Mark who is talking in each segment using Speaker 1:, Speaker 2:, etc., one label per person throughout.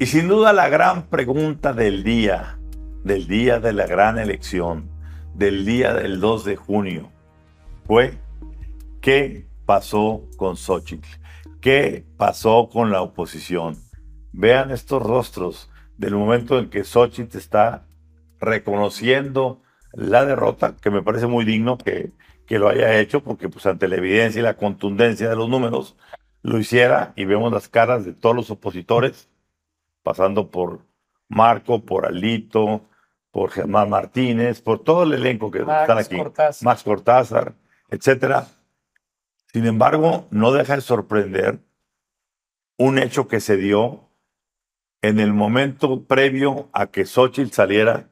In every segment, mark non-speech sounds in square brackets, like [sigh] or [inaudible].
Speaker 1: Y sin duda la gran pregunta del día, del día de la gran elección, del día del 2 de junio, fue ¿qué pasó con Xochitl? ¿Qué pasó con la oposición? Vean estos rostros del momento en que Xochitl está reconociendo la derrota, que me parece muy digno que, que lo haya hecho, porque pues ante la evidencia y la contundencia de los números, lo hiciera y vemos las caras de todos los opositores pasando por Marco, por Alito, por Germán Martínez, por todo el elenco que están aquí, Cortázar. Max Cortázar, etcétera. Sin embargo, no deja de sorprender un hecho que se dio en el momento previo a que Xochitl saliera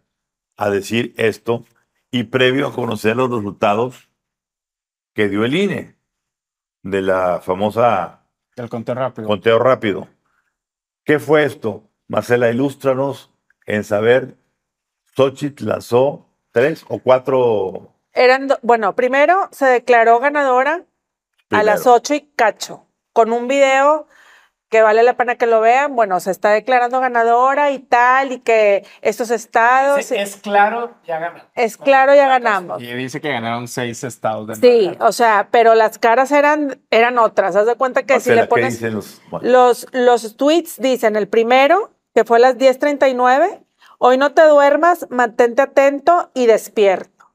Speaker 1: a decir esto y previo a conocer los resultados que dio el INE de la famosa...
Speaker 2: del conteo rápido. Conteo
Speaker 1: rápido. ¿Qué fue esto? Marcela, ilústranos en saber. Xochitl lanzó tres o cuatro.
Speaker 3: Eran, bueno, primero se declaró ganadora a las ocho y cacho, con un video que vale la pena que lo vean, bueno, se está declarando ganadora y tal, y que estos estados... es claro, ya ganamos. Es claro, ya ganamos.
Speaker 2: Y dice que ganaron seis estados. De sí,
Speaker 3: o sea, pero las caras eran, eran otras. Haz de cuenta que si le pones... Los, los, los tweets dicen, el primero, que fue a las 10.39, hoy no te duermas, mantente atento y despierto.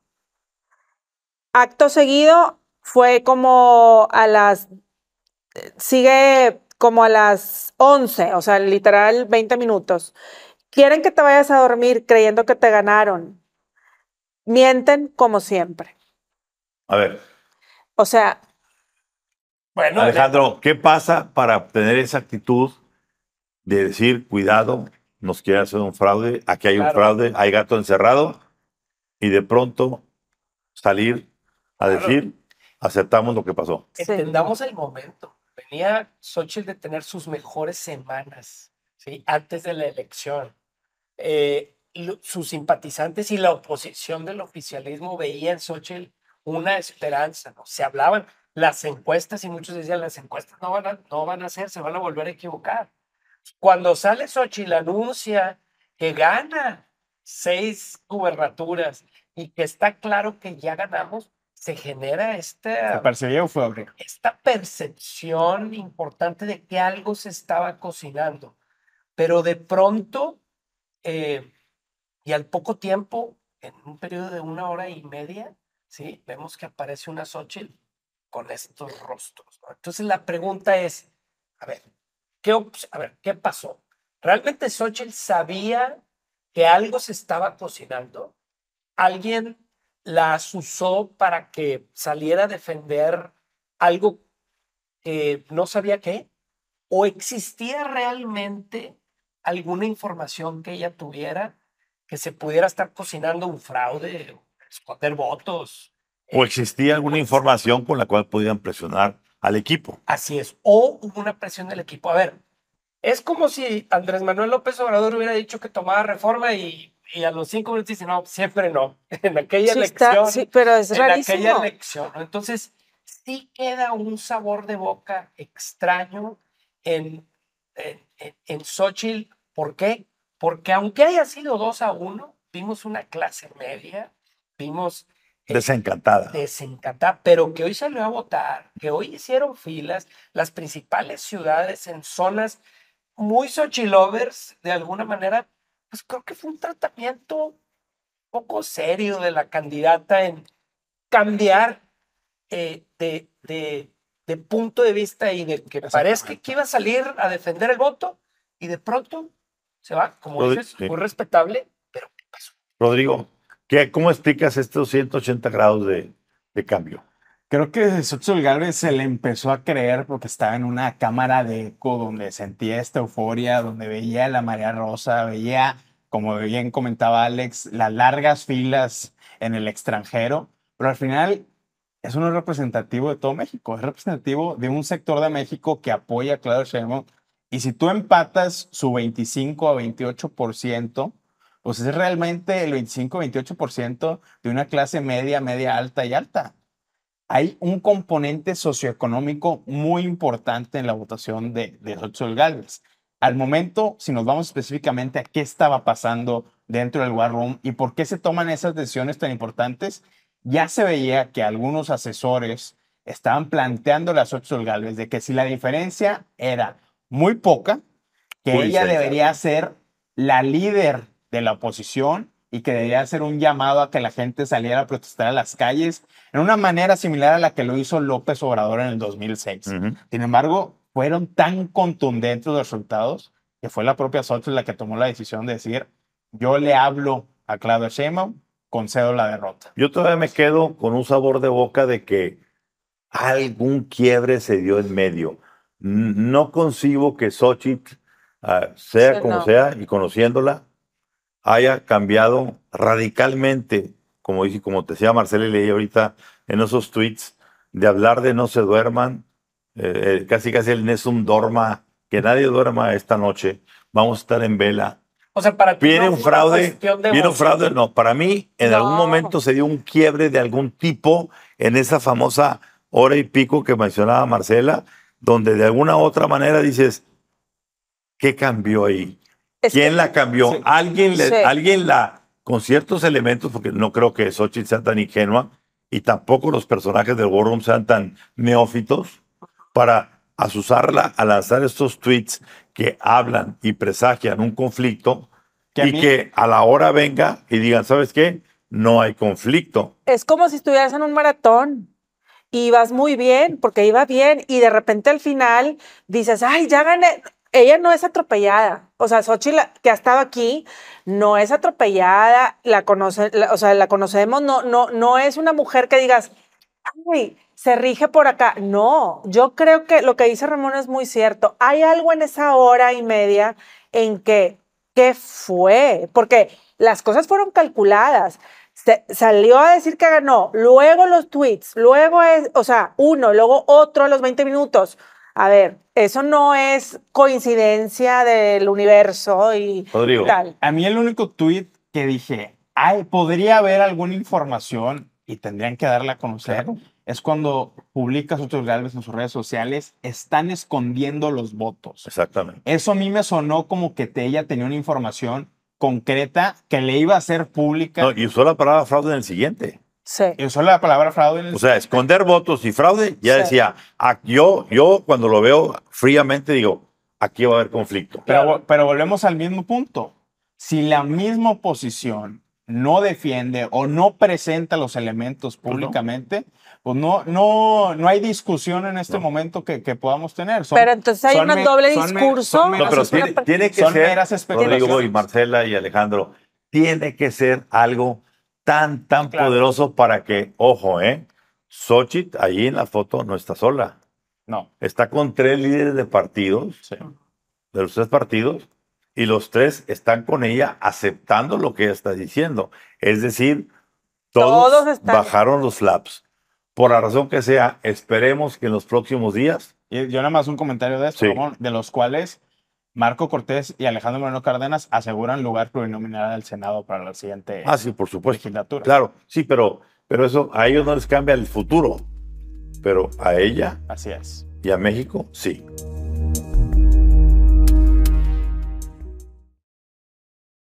Speaker 3: Acto seguido fue como a las eh, sigue como a las 11, o sea, literal 20 minutos. Quieren que te vayas a dormir creyendo que te ganaron. Mienten como siempre. A ver. O sea.
Speaker 1: Bueno, Alejandro, ¿qué pasa para tener esa actitud de decir, cuidado, nos quiere hacer un fraude, aquí hay un fraude, hay gato encerrado, y de pronto salir a decir, aceptamos lo que pasó.
Speaker 4: Entendamos el momento venía Xochitl de tener sus mejores semanas, ¿sí? Antes de la elección. Eh, sus simpatizantes y la oposición del oficialismo veían en Xochitl una esperanza, Se hablaban las encuestas y muchos decían, las encuestas no van a, no van a hacer, se van a volver a equivocar. Cuando sale Xochitl anuncia que gana seis gubernaturas y que está claro que ya ganamos, se genera esta, esta percepción importante de que algo se estaba cocinando. Pero de pronto, eh, y al poco tiempo, en un periodo de una hora y media, ¿sí? vemos que aparece una Xochitl con estos rostros. Entonces la pregunta es, a ver, ¿qué, a ver, ¿qué pasó? ¿Realmente Xochitl sabía que algo se estaba cocinando? ¿Alguien las usó para que saliera a defender algo que no sabía qué, o existía realmente alguna información que ella tuviera que se pudiera estar cocinando un fraude, esconder votos.
Speaker 1: O eh, existía alguna pues información con la cual podían presionar al equipo. Así es,
Speaker 4: o hubo una presión del equipo. A ver, es como si Andrés Manuel López Obrador hubiera dicho que tomaba reforma y y a los cinco minutos dice, no, siempre no, [laughs] en aquella elección. sí, pero es en aquella elección. Entonces, sí queda un sabor de boca extraño en, en, en Xochitl. ¿Por qué? Porque aunque haya sido dos a uno, vimos una clase media, vimos...
Speaker 1: Este, desencantada.
Speaker 4: Desencantada, pero que hoy salió a votar, que hoy hicieron filas, las principales ciudades en zonas muy Xochilovers, de alguna manera, pues creo que fue un tratamiento poco serio de la candidata en cambiar eh, de, punto de vista y de que parezca que iba a salir a defender el voto y de pronto se va, como dices, muy respetable, pero
Speaker 1: pasó? Rodrigo, ¿cómo explicas estos 180 grados de cambio? Creo que Sotso Galvez se le empezó a creer
Speaker 2: porque estaba en una cámara de eco donde sentía esta euforia, donde veía la María rosa, veía, como bien comentaba Alex, las largas filas en el extranjero, pero al final es uno representativo de todo México, es representativo de un sector de México que apoya a Claudio Sheinbaum. Y si tú empatas su 25 a 28%, pues es realmente el 25-28% de una clase media, media alta y alta hay un componente socioeconómico muy importante en la votación de, de Xochitl Galvez. Al momento, si nos vamos específicamente a qué estaba pasando dentro del War Room y por qué se toman esas decisiones tan importantes, ya se veía que algunos asesores estaban planteando a Xochitl Galvez de que si la diferencia era muy poca, que ella debería ser la líder de la oposición y que debía hacer un llamado a que la gente saliera a protestar a las calles en una manera similar a la que lo hizo López Obrador en el 2006. Sin embargo, fueron tan contundentes los resultados que fue la propia Xochitl la que tomó la decisión de decir, yo le hablo a Claudio Sheinbaum, concedo la derrota.
Speaker 1: Yo todavía me quedo con un sabor de boca de que algún quiebre se dio en medio. No concibo que Sochi, ah, sea como sea, y conociéndola, haya cambiado radicalmente, como como te decía Marcela y leí ahorita en esos tweets, de hablar de no se duerman, eh, eh, casi casi el Nesum dorma, que nadie duerma esta noche, vamos a estar en vela. O sea, para viene un fraude, fraude, no, para mí en algún momento se dio un quiebre de algún tipo en esa famosa hora y pico que mencionaba Marcela, donde de alguna u otra manera dices, ¿qué cambió ahí? ¿Quién la cambió? ¿Alguien, le, ¿Alguien la, con ciertos elementos, porque no creo que Xochitl sea tan ingenua, y tampoco los personajes del War sean tan neófitos, para asusarla a lanzar estos tweets que hablan y presagian un conflicto y que a la hora venga y digan, ¿sabes qué? No hay conflicto.
Speaker 3: Es como si estuvieras en un maratón y vas muy bien, porque iba bien, y de repente al final dices, ay, ya gané. Ella no es atropellada. O sea, Xochitl, que ha estado aquí, no es atropellada, la conoce, o sea, la conocemos, no, no, no es una mujer que digas, ay, se rige por acá. No, yo creo que lo que dice Ramón es muy cierto. Hay algo en esa hora y media en que, ¿qué fue? Porque las cosas fueron calculadas. salió a decir que ganó, luego los tweets, luego es, o sea, uno, luego otro a los 20 minutos. A ver, eso no es coincidencia del universo y tal.
Speaker 2: A mí el único tweet que dije, ay, podría haber alguna información y tendrían que darla a conocer. Es cuando publicas otros Galvez en sus redes sociales, están escondiendo los votos. Exactamente. Eso a mí me sonó como que ella tenía una información
Speaker 1: concreta que le iba a hacer pública. y usó la palabra fraude en el siguiente. Sí. la palabra fraude. En o sea, esconder [laughs] votos y fraude, ya decía, ah, yo, yo cuando lo veo fríamente digo, aquí va a haber conflicto. Pero,
Speaker 2: pero volvemos al mismo punto. Si la misma oposición no defiende o no presenta los elementos pues públicamente, pues no, no, no hay discusión en este momento que, podamos
Speaker 1: tener. pero entonces hay un doble discurso. no, pero tiene, que Rodrigo y Marcela y Alejandro, tiene que ser algo tan, tan poderoso para que, ojo, ¿eh? Sochit ahí en la foto no está sola. No. Está con tres líderes de partidos, de los tres partidos, y los tres están con ella aceptando lo que ella está diciendo. Es decir, todos, bajaron los laps. Por la razón que sea, esperemos que en los próximos días. yo nada más un comentario de esto, de los cuales Marco Cortés y Alejandro Moreno Cárdenas
Speaker 2: aseguran lugar plurinominal al Senado para la siguiente ah, sí,
Speaker 1: por supuesto. legislatura. Claro, sí, pero, pero eso a ellos no les cambia el futuro, pero a ella. Así es. Y a México, sí.